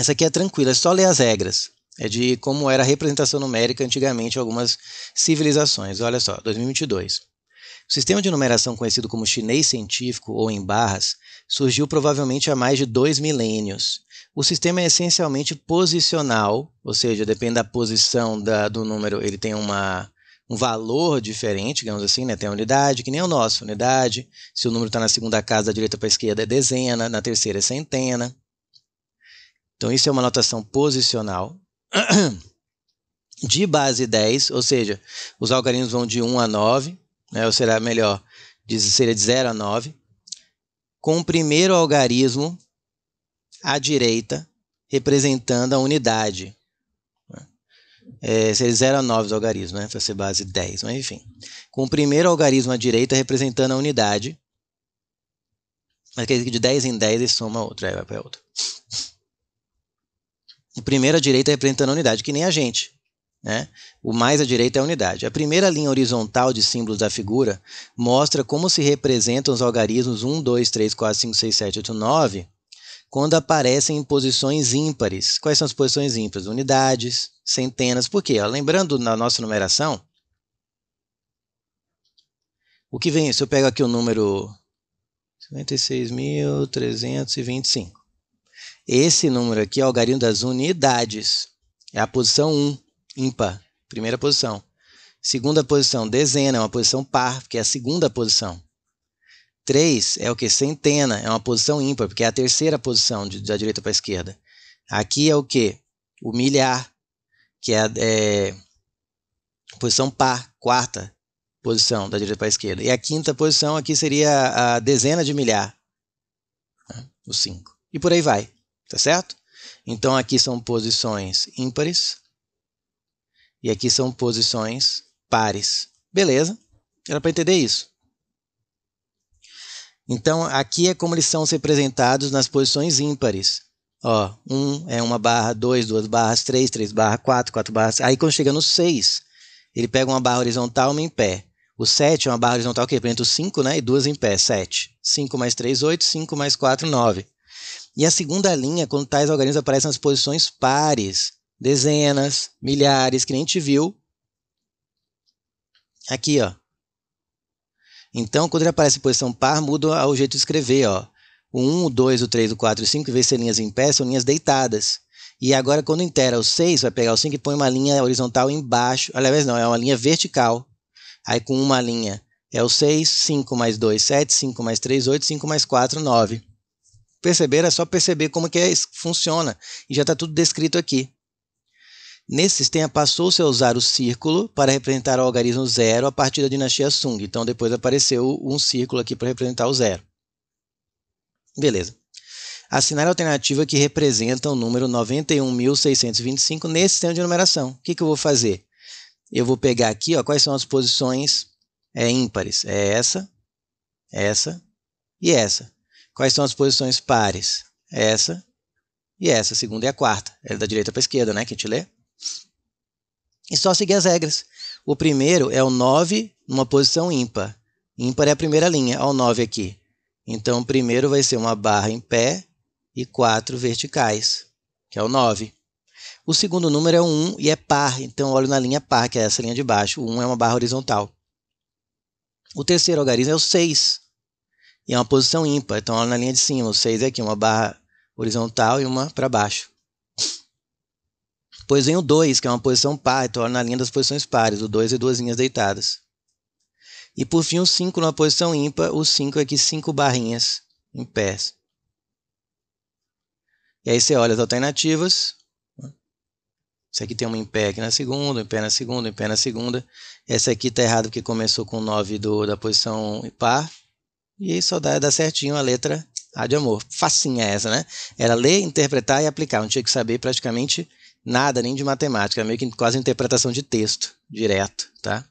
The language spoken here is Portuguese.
Essa aqui é tranquila, é só ler as regras. É de como era a representação numérica antigamente em algumas civilizações. Olha só, 2022. O sistema de numeração conhecido como chinês científico ou em barras surgiu provavelmente há mais de dois milênios. O sistema é essencialmente posicional, ou seja, depende da posição da, do número, ele tem uma, um valor diferente, digamos assim, né? tem a unidade, que nem o nosso, unidade. Se o número está na segunda casa, da direita para a esquerda é dezena, na terceira é centena. Então, isso é uma notação posicional. De base 10, ou seja, os algarismos vão de 1 a 9, né, ou será melhor, seria de 0 a 9. Com o primeiro algarismo à direita, representando a unidade. É, seria 0 a 9 os algarismos, né, para ser base 10, mas enfim. Com o primeiro algarismo à direita, representando a unidade. Mas quer dizer que de 10 em 10 ele soma outro, aí vai para outro primeiro a direita representando a unidade, que nem a gente. Né? O mais à direita é a unidade. A primeira linha horizontal de símbolos da figura mostra como se representam os algarismos 1, 2, 3, 4, 5, 6, 7, 8, 9 quando aparecem em posições ímpares. Quais são as posições ímpares? Unidades, centenas. Por quê? Lembrando na nossa numeração, o que vem, se eu pego aqui o número 56.325, esse número aqui é o algarismo das unidades. É a posição 1, ímpar, primeira posição. Segunda posição, dezena, é uma posição par, porque é a segunda posição. 3 é o que? Centena, é uma posição ímpar, porque é a terceira posição, de, da direita para a esquerda. Aqui é o que? O milhar, que é, é posição par, quarta posição, da direita para a esquerda. E a quinta posição aqui seria a dezena de milhar, né? o 5. E por aí vai. Tá certo? Então aqui são posições ímpares e aqui são posições pares. Beleza? Era para entender isso. Então aqui é como eles são representados nas posições ímpares. Ó, 1 um é uma barra, 2, 2 barras, 3, 3 barra, 4, 4 barras. Aí quando chega no 6, ele pega uma barra horizontal, uma em pé. O 7 é uma barra horizontal que representa o 5, né? E duas em pé, 7. 5 mais 3, 8. 5 mais 4, 9. E a segunda linha, quando tais organismos aparecem nas posições pares, dezenas, milhares, que nem a gente viu. Aqui, ó. Então, quando ele aparece em posição par, muda o jeito de escrever, ó. O 1, o 2, o 3, o 4 e o 5, em vez de ser linhas em pé, são linhas deitadas. E agora, quando intera o 6, vai pegar o 5 e põe uma linha horizontal embaixo. Aliás, não, é uma linha vertical. Aí, com uma linha, é o 6, 5 mais 2, 7, 5 mais 3, 8, 5 mais 4, 9 perceber, é só perceber como que é, funciona. E já está tudo descrito aqui. Nesse sistema, passou-se a usar o círculo para representar o algarismo zero a partir da dinastia Sung. Então, depois apareceu um círculo aqui para representar o zero. Beleza. Assinale a alternativa que representa o número 91.625 nesse sistema de numeração. O que, que eu vou fazer? Eu vou pegar aqui ó, quais são as posições é, ímpares. É essa, essa e essa. Quais são as posições pares? Essa e essa, a segunda e a quarta. É da direita para a esquerda, né, que a gente lê. E só seguir as regras. O primeiro é o 9 numa posição ímpar. Ímpar é a primeira linha, ao 9 aqui. Então, o primeiro vai ser uma barra em pé e quatro verticais, que é o 9. O segundo número é o 1 e é par, então olho na linha par, que é essa linha de baixo. O 1 é uma barra horizontal. O terceiro algarismo é o 6. E é uma posição ímpar, então olha na linha de cima, o 6 é aqui, uma barra horizontal e uma para baixo. Pois vem o 2, que é uma posição par, então olha na linha das posições pares, o 2 e duas linhas deitadas. E por fim o 5 numa posição ímpar, o 5 é aqui 5 barrinhas em pés. E aí você olha as alternativas. Isso aqui tem um em pé aqui na segunda, um em pé na segunda, um em pé na segunda. Essa aqui está errado porque começou com 9 da posição par. E só dá, dá certinho a letra A de amor. Facinha essa, né? Era ler, interpretar e aplicar. Não tinha que saber praticamente nada, nem de matemática. Meio que quase interpretação de texto, direto, tá?